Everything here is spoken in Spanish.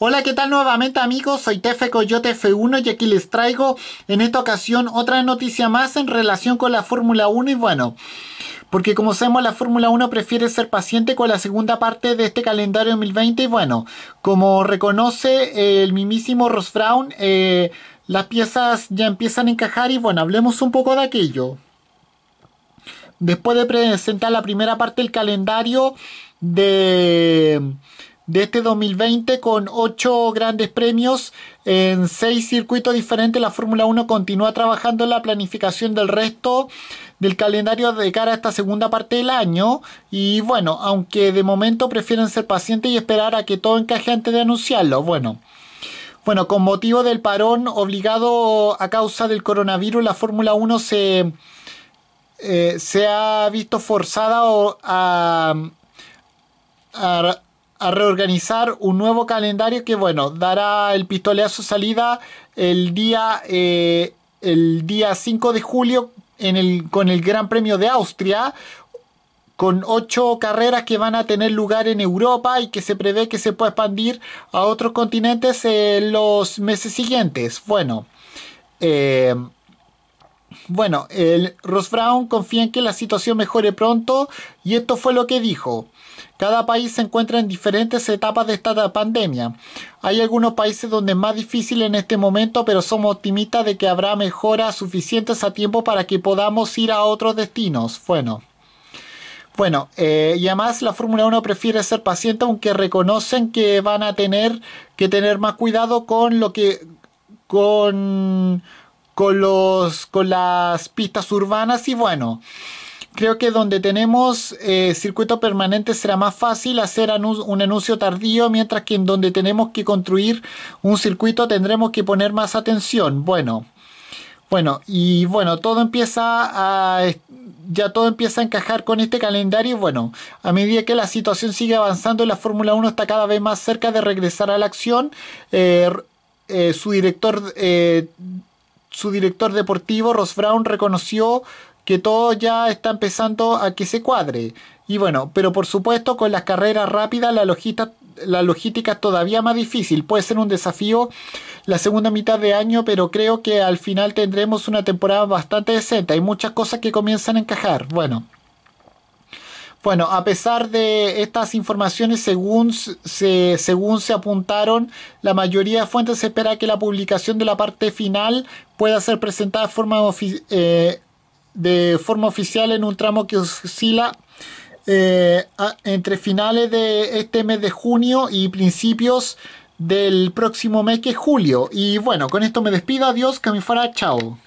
Hola, ¿qué tal nuevamente amigos? Soy Tefe Coyote F1 y aquí les traigo en esta ocasión otra noticia más en relación con la Fórmula 1 y bueno, porque como sabemos la Fórmula 1 prefiere ser paciente con la segunda parte de este calendario 2020 y bueno, como reconoce el mimísimo Ross Brown, eh, las piezas ya empiezan a encajar y bueno, hablemos un poco de aquello. Después de presentar la primera parte del calendario de de este 2020 con ocho grandes premios en seis circuitos diferentes. La Fórmula 1 continúa trabajando en la planificación del resto del calendario de cara a esta segunda parte del año. Y bueno, aunque de momento prefieren ser pacientes y esperar a que todo encaje antes de anunciarlo. Bueno. Bueno, con motivo del parón obligado a causa del coronavirus, la Fórmula 1 se, eh, se ha visto forzada a a reorganizar un nuevo calendario que, bueno, dará el pistoleazo salida el día, eh, el día 5 de julio en el, con el Gran Premio de Austria, con ocho carreras que van a tener lugar en Europa y que se prevé que se pueda expandir a otros continentes en los meses siguientes. Bueno, eh, bueno, el Brown confía en que la situación mejore pronto y esto fue lo que dijo. Cada país se encuentra en diferentes etapas de esta pandemia. Hay algunos países donde es más difícil en este momento, pero somos optimistas de que habrá mejoras suficientes a tiempo para que podamos ir a otros destinos. Bueno. Bueno, eh, y además la Fórmula 1 prefiere ser paciente, aunque reconocen que van a tener que tener más cuidado con lo que. con con, los, con las pistas urbanas y bueno, creo que donde tenemos eh, circuito permanente será más fácil hacer un anuncio tardío, mientras que en donde tenemos que construir un circuito tendremos que poner más atención. Bueno, bueno, y bueno, todo empieza a ya todo empieza a encajar con este calendario y bueno, a medida que la situación sigue avanzando y la Fórmula 1 está cada vez más cerca de regresar a la acción, eh, eh, su director su director deportivo, Ross Brown, reconoció que todo ya está empezando a que se cuadre. Y bueno, pero por supuesto con las carreras rápidas la, la logística es todavía más difícil. Puede ser un desafío la segunda mitad de año, pero creo que al final tendremos una temporada bastante decente. Hay muchas cosas que comienzan a encajar. Bueno. Bueno, a pesar de estas informaciones, según se, según se apuntaron, la mayoría de fuentes espera que la publicación de la parte final pueda ser presentada de forma, eh, oficial en un tramo que oscila eh, entre finales de este mes de junio y principios del próximo mes que es julio. Y bueno, con esto me despido, adiós, que me fuera, chao.